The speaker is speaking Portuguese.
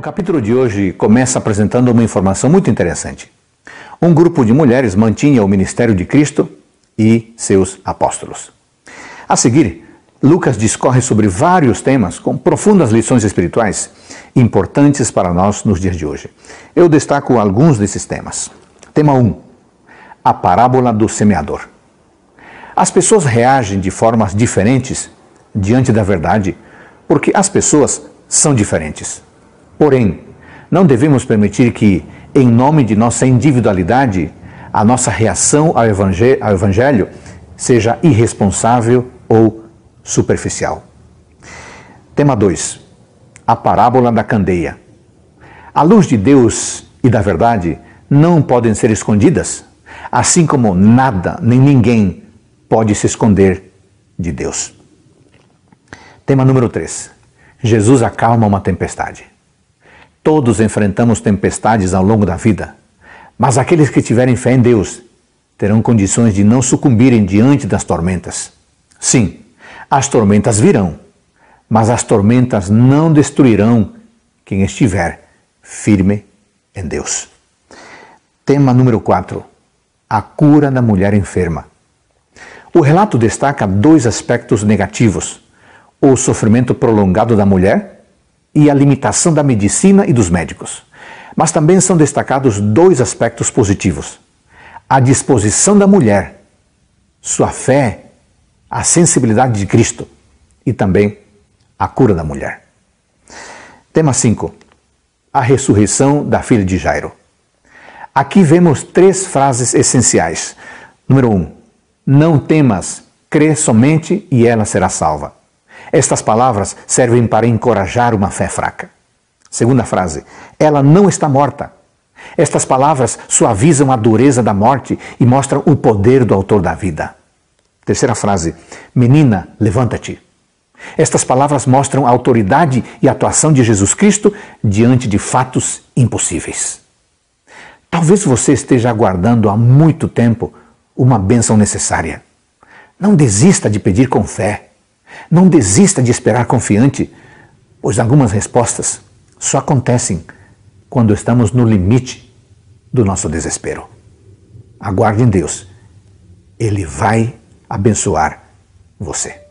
O capítulo de hoje começa apresentando uma informação muito interessante. Um grupo de mulheres mantinha o ministério de Cristo e seus apóstolos. A seguir, Lucas discorre sobre vários temas com profundas lições espirituais importantes para nós nos dias de hoje. Eu destaco alguns desses temas. Tema 1: A parábola do semeador. As pessoas reagem de formas diferentes diante da verdade porque as pessoas são diferentes. Porém, não devemos permitir que, em nome de nossa individualidade, a nossa reação ao evangelho, ao evangelho seja irresponsável ou superficial. Tema 2: A parábola da candeia. A luz de Deus e da verdade não podem ser escondidas, assim como nada nem ninguém pode se esconder de Deus. Tema número 3: Jesus acalma uma tempestade. Todos enfrentamos tempestades ao longo da vida, mas aqueles que tiverem fé em Deus terão condições de não sucumbirem diante das tormentas. Sim, as tormentas virão, mas as tormentas não destruirão quem estiver firme em Deus. Tema número 4: A cura da mulher enferma. O relato destaca dois aspectos negativos: o sofrimento prolongado da mulher e a limitação da medicina e dos médicos. Mas também são destacados dois aspectos positivos: a disposição da mulher, sua fé, a sensibilidade de Cristo e também a cura da mulher. Tema 5: A ressurreição da filha de Jairo. Aqui vemos três frases essenciais. Número 1: um, Não temas, crê somente e ela será salva. Estas palavras servem para encorajar uma fé fraca. Segunda frase: ela não está morta. Estas palavras suavizam a dureza da morte e mostram o poder do autor da vida. Terceira frase: menina, levanta-te. Estas palavras mostram a autoridade e atuação de Jesus Cristo diante de fatos impossíveis. Talvez você esteja aguardando há muito tempo uma bênção necessária. Não desista de pedir com fé. Não desista de esperar confiante, pois algumas respostas só acontecem quando estamos no limite do nosso desespero. Aguarde em Deus, Ele vai abençoar você.